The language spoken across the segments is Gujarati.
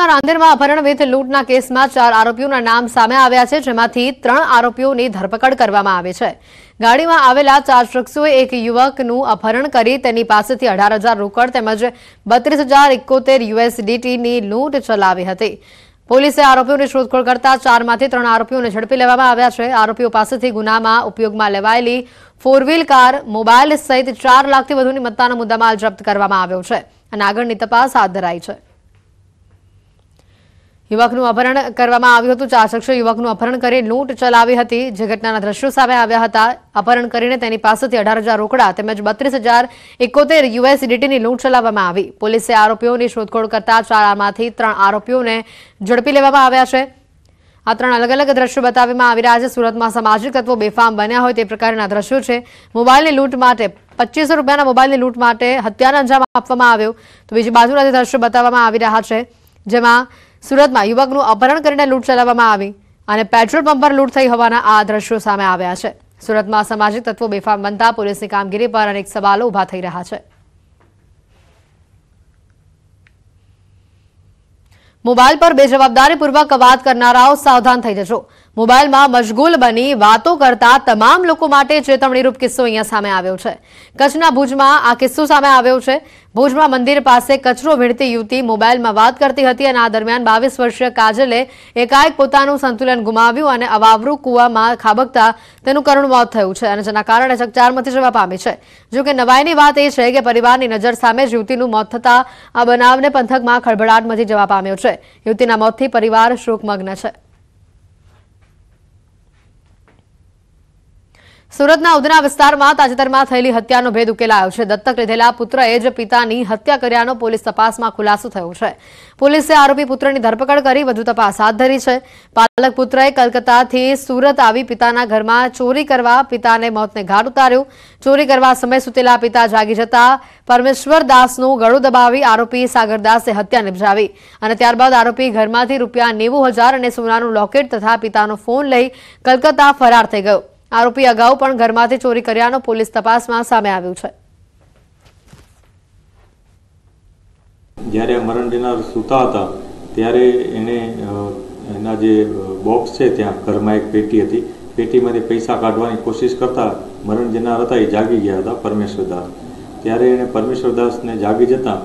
સુરતના રાંદેરમાં અપહરણવેધ લૂંટના કેસમાં ચાર આરોપીઓના નામ સામે આવ્યા છે જેમાંથી ત્રણ આરોપીઓની ધરપકડ કરવામાં આવી છે ગાડીમાં આવેલા ચાર શખ્સોએ એક યુવકનું અપહરણ કરી તેની પાસેથી અઢાર હજાર રોકડ તેમજ બત્રીસ હજાર એકોતેર યુએસડીટીની લૂંટ ચલાવી હતી પોલીસે આરોપીઓની શોધખોળ કરતા ચારમાંથી ત્રણ આરોપીઓને ઝડપી લેવામાં આવ્યા છે આરોપીઓ પાસેથી ગુનામાં ઉપયોગમાં લેવાયેલી ફોર વ્હીલ કાર મોબાઈલ સહિત ચાર લાખથી વધુની મત્તાનો મુદ્દામાલ જપ્ત કરવામાં આવ્યો છે અને આગળની તપાસ હાથ ધરાઈ છે યુવકનું અપહરણ કરવામાં આવ્યું હતું ચાર શખ્સો યુવકનું અપહરણ કરી લૂંટ ચલાવી હતી જે ઘટનાના દ્રશ્યો સામે આવ્યા હતા અપહરણ કરીને તેની પાસેથી અઢાર હજાર રોકડા તેમજ બત્રીસ હજાર એકોતેર યુએસડીટીની લૂંટ ચલાવવામાં આવી પોલીસે આરોપીઓની શોધખોળ કરતા ચારમાંથી ત્રણ આરોપીઓને ઝડપી લેવામાં આવ્યા છે આ ત્રણ અલગ અલગ દ્રશ્યો બતાવવામાં આવી રહ્યા છે સુરતમાં સામાજિક તત્વો બેફામ બન્યા હોય તે પ્રકારના દ્રશ્યો છે મોબાઈલની લૂંટ માટે પચીસો રૂપિયાના મોબાઈલની લૂંટ માટે હત્યાનો અંજામ આપવામાં આવ્યો તો બીજી બાજુના દ્રશ્યો બતાવવામાં આવી રહ્યા છે જેમાં સુરતમાં યુવકનું અપહરણ કરીને લૂંટ ચલાવવામાં આવી અને પેટ્રોલ પંપ પર લૂંટ થઈ હોવાના આ દ્રશ્યો સામે આવ્યા છે સુરતમાં સામાજિક તત્વો બેફામ બનતા પોલીસની કામગીરી પર અનેક સવાલો ઉભા થઈ રહ્યા છે મોબાઈલ પર બેજવાબદારીપૂર્વક વાત કરનારાઓ સાવધાન થઈ જજો મોબાઈલમાં મશગુલ બની વાતો કરતા તમામ લોકો માટે ચેતવણીરૂપ કિસ્સો અહીંયા સામે આવ્યો છે કચ્છના ભુજમાં આ કિસ્સો સામે આવ્યો છે ભુજમાં મંદિર પાસે કચરો વીણતી યુવતી મોબાઈલમાં વાત કરતી હતી અને આ દરમિયાન બાવીસ વર્ષીય કાજલે એકાએક પોતાનું સંતુલન ગુમાવ્યું અને અવાવરૂ કૂવામાં ખાબકતા તેનું કરુણ મોત થયું છે અને જેના કારણે ચકચાર મચી જવા પામી છે જોકે નવાઈની વાત એ છે કે પરિવારની નજર સામે જ યુવતીનું મોત થતાં આ બનાવને પંથકમાં ખળભળાટ જવા પામ્યો છે યુવતીના મોતથી પરિવાર શોકમગ્ન છે સુરતના ઉધના વિસ્તારમાં તાજેતરમાં થયેલી હત્યાનો ભેદ ઉકેલાયો છે દત્તક લીધેલા પુત્રએ જ પિતાની હત્યા કર્યાનો પોલીસ તપાસમાં ખુલાસો થયો છે પોલીસે આરોપી પુત્રની ધરપકડ કરી વધુ તપાસ હાથ ધરી છે પાલક પુત્રએ કલકત્તાથી સુરત આવી પિતાના ઘરમાં ચોરી કરવા પિતાને મોતને ઘાટ ઉતાર્યો ચોરી કરવા સમય સુતેલા પિતા જાગી જતા પરમેશ્વર દાસનું ગળું દબાવી આરોપી સાગરદાસે હત્યા નિપજાવી અને ત્યારબાદ આરોપી ઘરમાંથી રૂપિયા નેવું હજાર અને સોનાનું લોકેટ તથા પિતાનો ફોન લઈ કલકત્તા ફરાર થઈ ગયો આરોપી અગાઉ પણ ઘરમાંથી ચોરી કર્યાનો પોલીસ તપાસમાં સામે આવ્યું છે જ્યારે મરણ દેનાર સૂતા હતા ત્યારે એને એના જે બોક્સ છે ત્યાં ઘરમાં એક પેટી હતી પેટીમાંથી પૈસા કાઢવાની કોશિશ કરતા મરણ જનાર હતા એ જાગી ગયા હતા પરમેશ્વરદાસ ત્યારે એણે પરમેશ્વરદાસને જાગી જતા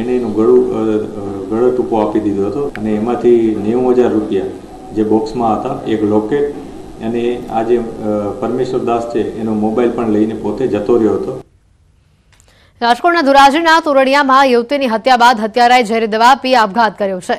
એને એનું ગળું ગળો ટૂંકો આપી દીધો હતો અને એમાંથી નેવું હજાર રૂપિયા જે બોક્સમાં હતા એક લોકેટ અને આ જે પરમેશ્વરદાસ છે એનો મોબાઈલ પણ લઈને પોતે જતો રહ્યો હતો રાજકોટના ધોરાજીના તોરડિયામાં યુવતીની હત્યા બાદ હત્યારાએ ઝેરી દવા પી આપઘાત કર્યો છે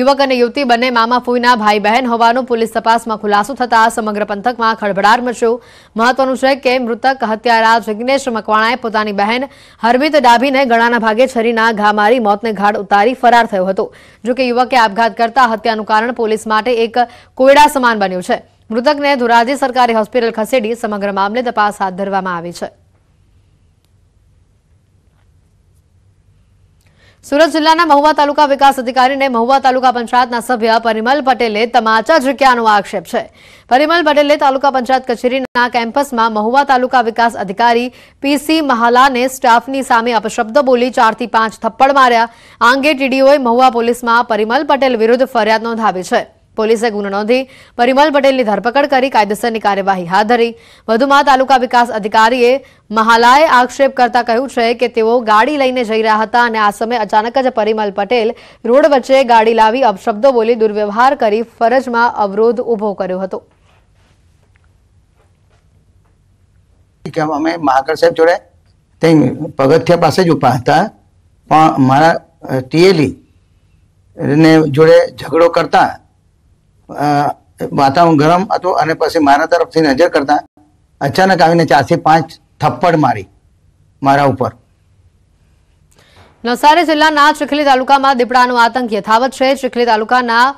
યુવક અને યુવતી બંને મામા ફૂઈના ભાઈ બહેન હોવાનું પોલીસ તપાસમાં ખુલાસો થતાં સમગ્ર પંથકમાં ખળભળાટ મચ્યો મહત્વનું છે કે મૃતક હત્યારા જિગ્નેશ મકવાણાએ પોતાની બહેન હરમિત ડાભીને ગળાના ભાગે છરીના ઘા મારી મોતને ઘાટ ઉતારી ફરાર થયો હતો જો કે યુવકે આપઘાત કરતા હત્યાનું કારણ પોલીસ માટે એક કોયડા સમાન બન્યું છે મૃતકને ધોરાજી સરકારી હોસ્પિટલ ખસેડી સમગ્ર મામલે તપાસ હાથ ધરવામાં આવી છે સુરત જિલ્લાના મહુવા તાલુકા વિકાસ અધિકારીને મહુવા તાલુકા પંચાયતના સભ્ય પરિમલ પટેલે તમાચા ઝીક્યાનો આક્ષેપ છે પરિમલ પટેલે તાલુકા પંચાયત કચેરીના કેમ્પસમાં મહુવા તાલુકા વિકાસ અધિકારી પીસી મહાલાને સ્ટાફની સામે અપશબ્દ બોલી ચારથી પાંચ થપ્પડ માર્યા આ અંગે ટીડીઓએ મહુવા પોલીસમાં પરિમલ પટેલ વિરુદ્ધ ફરિયાદ નોંધાવી છે પોલીસે ગુનો નોંધી પરિમલ પટેલની ધરપકડ કરી કાયદેસરની કાર્યવાહી હાથ ધરી વધુમાં તાલુકા વિકાસ અધિકારીએ મહાલાએ આક્ષેપ કરતા કહ્યું છે કે તેઓ ગાડી લઈને જઈ રહ્યા હતા અને આ સમયે અચાનક જ પરિમલ પટેલ રોડ વચ્ચે ગાડી લાવી અપશબ્દો બોલી દુર્વ્યવહાર કરી ફરજમાં અવરોધ ઉભો કર્યો હતો અમે મહાકર સાહેબ જોડે ત્યાં પગથિયા પાસે જ ઊભા હતા પણ મારા ટીએલી ને જોડે ઝઘડો કરતા વાતાવરણ ગરમ હતું અને પછી મારા તરફથી નજર કરતા અચાનક આવીને ચારથી પાંચ થપ્પડ મારી મારા ઉપર નવસારી જિલ્લાના ચીખલી તાલુકામાં દીપડાનો આતંક યથાવત છે ચીખલી તાલુકાના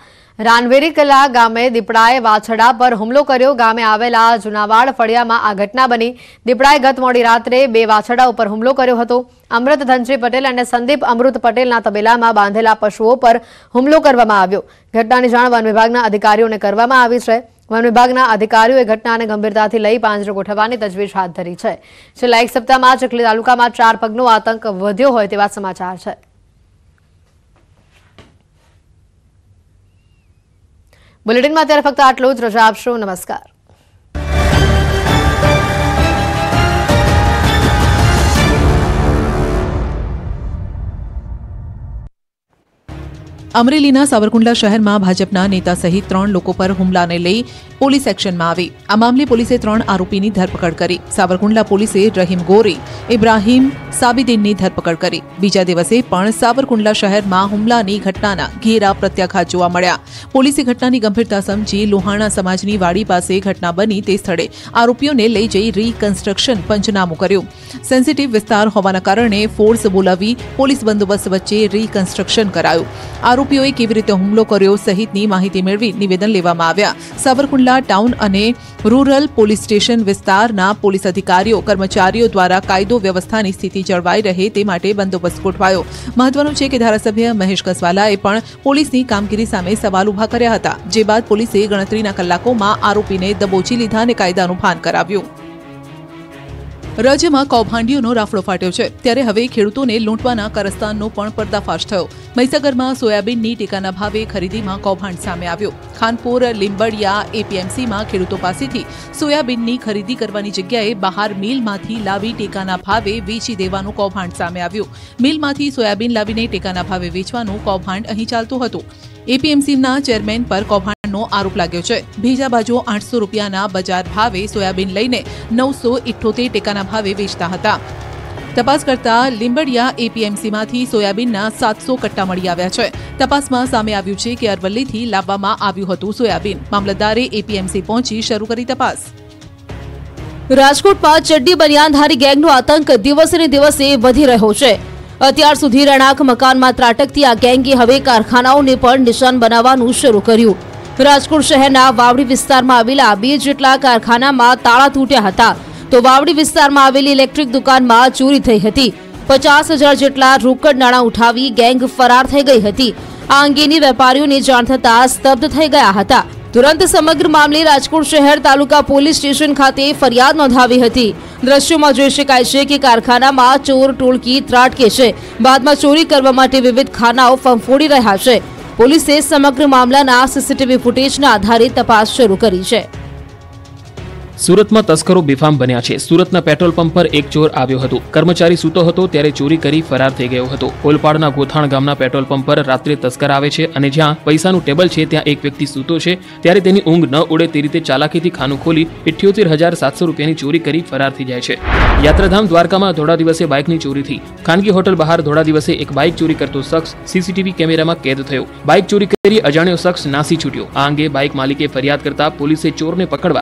રાનવેરી કલા ગામે દીપડાએ વાછડા પર હુમલો કર્યો ગામે આવેલા જુનાવાડ ફળિયામાં આ ઘટના બની દીપડાએ ગત મોડી રાત્રે બે વાછડા ઉપર હુમલો કર્યો હતો અમૃત ધનશ્રી પટેલ અને સંદીપ અમૃત પટેલના તબેલામાં બાંધેલા પશુઓ પર હુમલો કરવામાં આવ્યો ઘટનાની જાણ વન વિભાગના અધિકારીઓને કરવામાં આવી છે વન વિભાગના અધિકારીઓએ ઘટનાને ગંભીરતાથી લઈ પાંજરો ગોઠવવાની તજવીજ હાથ ધરી છેલ્લા એક સપ્તાહમાં ચકલી તાલુકામાં ચાર પગનો આતંક વધ્યો હોય તેવા સમાચાર છે બુલેટિનમાં અત્યારે ફક્ત આટલું જ રજા આપશો નમસ્કાર અમરેલીના સાવરકુંડલા શહેરમાં ભાજપના નેતા સહિત ત્રણ લોકો પર હુમલાને લઈ પોલીસ એક્શનમાં આવી આ મામલે પોલીસે ત્રણ આરોપીની ધરપકડ કરી સાવરકુંડલા પોલીસે રહીમ ગોરી ઇબ્રાહીમ સાબિદીનની ધરપકડ કરી બીજા દિવસે પણ સાવરકુંડલા શહેરમાં હુમલાની ઘટનાના ઘેરા પ્રત્યાઘાત જોવા મળ્યા પોલીસે ઘટનાની ગંભીરતા સમજી લોહાણા સમાજની વાડી પાસે ઘટના બની તે સ્થળે આરોપીઓને લઈ જઈ રીકન્સ્ટ્રક્શન પંચનામું કર્યું સેન્સિટિવ વિસ્તાર હોવાના કારણે ફોર્સ બોલાવી પોલીસ બંદોબસ્ત વચ્ચે રીકન્સ્ટ્રક્શન કરાયું આરોપીઓએ કેવી રીતે હુમલો કર્યો સહિતની માહિતી મેળવી નિવેદન લેવામાં આવ્યા સાવરકુંડલા ટાઉન અને રૂરલ પોલીસ સ્ટેશન વિસ્તારના પોલીસ અધિકારીઓ કર્મચારીઓ દ્વારા કાયદો વ્યવસ્થાની સ્થિતિ જળવાઈ રહે તે માટે બંદોબસ્ત ગોઠવાયો મહત્વનું છે કે ધારાસભ્ય મહેશ કસવાલાએ પણ પોલીસની કામગીરી સામે સવાલ ઉભા કર્યા હતા જે બાદ પોલીસે ગણતરીના કલાકોમાં આરોપીને દબોચી લીધા અને કાયદાનું ભાન કરાવ્યું રાજમાં કોભાંડિયોનો રાફડો ફાટ્યો છે ત્યારે હવે ખેડૂતોને લૂંટવાના કરસ્તાનનો પણ પડદો ફાટ્યો મૈસાગરમાં સોયાબીન ની ટેકાના ભાવે ખરીદીમાં કોભાંડ સામે આવ્યો ખાનપુર લિમ્બડિયા એપીએમસી માં ખેડૂતો પાસેથી સોયાબીન ની ખરીદી કરવાની જગ્યાએ બહાર મિલમાંથી લાવે ટેકાના ભાવે વેચી દેવાનો કોભાંડ સામે આવ્યો મિલમાંથી સોયાબીન લાવીને ટેકાના ભાવે વેચવાનો કોભાંડ અહી ચાલતો હતો એપીએમસી ના ચેરમેન પર કોભાંડ વેચાણનો આરોપ લાગ્યો છે બીજા બાજુ આઠસો રૂપિયાના બજાર ભાવે સોયાબીન લઈને નવસો ઇઠ્ઠોતેર ટેકાના ભાવે વેચતા હતા તપાસ કરતા લીંબડિયા એપીએમસીમાંથી સોયાબીનના સાતસો કટ્ટા મળી આવ્યા છે તપાસમાં સામે આવ્યું છે કે અરવલ્લીથી લાવવામાં આવ્યું હતું સોયાબીન મામલતદારે એપીએમસી પહોંચી શરૂ કરી તપાસ રાજકોટમાં ચડ્ડી બનિયાનધારી ગેંગનો આતંક દિવસે દિવસે વધી રહ્યો છે અત્યાર સુધી રણાક મકાનમાં ત્રાટકતી આ ગેંગે હવે કારખાનાઓને પણ નિશાન બનાવવાનું શરૂ કર્યું રાજકોટ શહેરના વાવડી વિસ્તારમાં આવેલા બે જેટલા કારખાનામાં તાળા તૂટ્યા હતા તો વાવડી વિસ્તારમાં આવેલી ઇલેક્ટ્રિક દુકાનમાં ચોરી થઈ હતી પચાસ હજાર જેટલા રોકડ નાણાં ઉઠાવી ગેંગ ફરાર થઈ ગઈ હતી આ અંગેની વેપારીઓને જાણ થતાં સ્તબ્ધ થઈ ગયા હતા તુરંત સમગ્ર મામલે રાજકોટ શહેર તાલુકા પોલીસ સ્ટેશન ખાતે ફરિયાદ નોંધાવી હતી દ્રશ્યોમાં જોઈ શકાય છે કે કારખાનામાં ચોર ટોળકી ત્રાટકે છે બાદમાં ચોરી કરવા માટે વિવિધ ખાનાઓ ફંફોડી રહ્યા છે પોલીસે સમગ્ર મામલાના સીસીટીવી ફૂટેજના આધારે તપાસ શરૂ કરી છે સુરતમાં તસ્કરો બેફામ બન્યા છે સુરતના પેટ્રોલ પંપ પર એક ચોર આવ્યો હતો કર્મચારી સૂતો હતો ત્યારે ચોરી કરી ફરાર થઈ ગયો હતો ઓલપાડના ગોથાણ ગામના પેટ્રોલ પંપ પર રાત્રે તસ્કર આવે છે અને જ્યાં પૈસાનું ટેબલ છે ત્યાં એક વ્યક્તિ સૂતો છે ત્યારે તેની ઊંઘ ન ઉડે તે રીતે ચાલાકીથી ખાનું ખોલી ઇઠ્યોતેર હજાર સાતસો રૂપિયાની ચોરી કરી ફરાર થઈ જાય છે યાત્રાધામ દ્વારકામાં થોડા દિવસે બાઇકની ચોરી થઈ ખાનગી હોટલ બહાર થોડા દિવસે એક બાઇક ચોરી કરતો શખ્સ સીસીટીવી કેમેરામાં કેદ થયો બાઇક ચોરી કરી અજાણ્યો શખ્સ નાસી છૂટ્યો આ અંગે બાઇક માલિકે ફરિયાદ કરતા પોલીસે ચોરને પકડવા